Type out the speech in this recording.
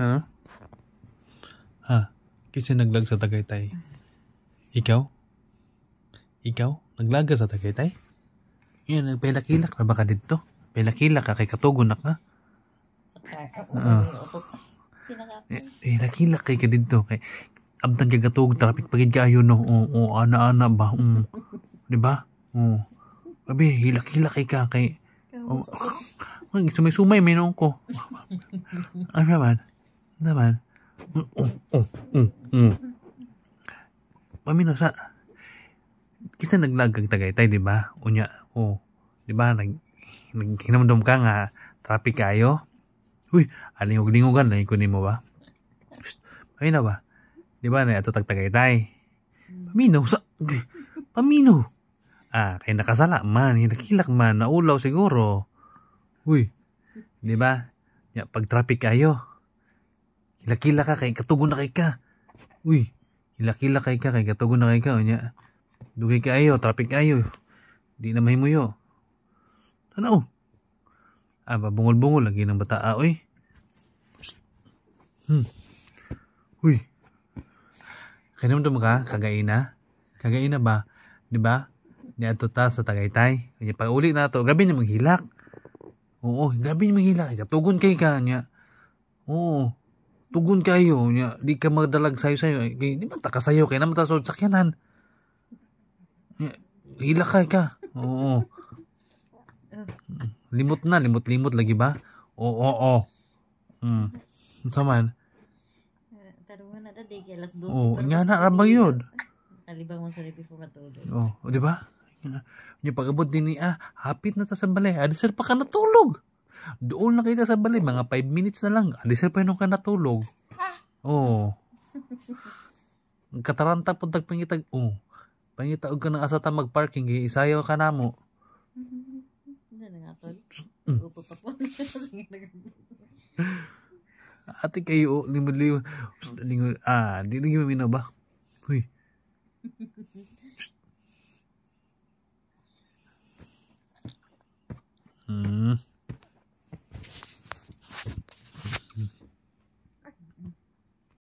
Ha? Ha? Kasi naglag sa Tagaytay. Ikaw? Ikaw? Naglaga sa Tagaytay? Yan, nagpahilak na baka dito. Pahilak-hilak ka kay Katugon na ka. Uh, ah. hilak-hilak eh, kay ka dito. Kay, abdan kay Katug, traffic pagid kayo no. O, o ana-ana ba? Um, di ba? O. Abi, hilak-hilak kay ka kay... Oh, sumay-sumay, may ko. Ano naman? だばん、うん、うん、mm, mm. Pamino mm, mm, mm, sa, kita naglagag tagay tayo, di ba? Unya, o, oh, di ba, nag, naghinamdom ka nga, traffic kayo. Uy, alingog-lingogan, lang ko mo ba? Pamino ba? Di ba, na ito tagtagay tayo. Pamino, sa, pamino. Ah, kay nakasala man, nakilak man, naulaw siguro. Uy, di ba? Ya, pag traffic kayo, hilakila ka kay katugon na kay ka uy hilakila kay ka kay katugon na kay ka unya dugay ayo, traffic ayo. di na mahimuyo ano aba bungol-bungol lagi ng bataa oy hmm uy kanam mo ka kagaina kagaina ba di ba ni ato ta sa Tagaytay unya pag uli na to grabe na maghilak oo grabe na maghilak katugon kay ka nya oo tugon kayo nya di ka magdalag sayo sayo eh, kay di man ta kasayo kay naman ta sa sakyanan hila kay ka oo limot na limot limot lagi ba oo oo mm unsa man tarungan na ta di kay alas 12 oh nya na ra yun kalibang mo sa before matulog oh di ba nya pagabot din ni ah hapit na ta sa balay adi sir pa ka natulog doon lang kita sa balay, mga 5 minutes na lang. Hindi pa nung ka natulog. Ah. Oo. Oh. Kataranta po tagpangitag. Oo. Oh. Pangitag ka ng asa ta magparking. Isayaw ka na mo. Ano mm. Ate kayo, oh, lingod-lingod. Ah, di na ba? Uy.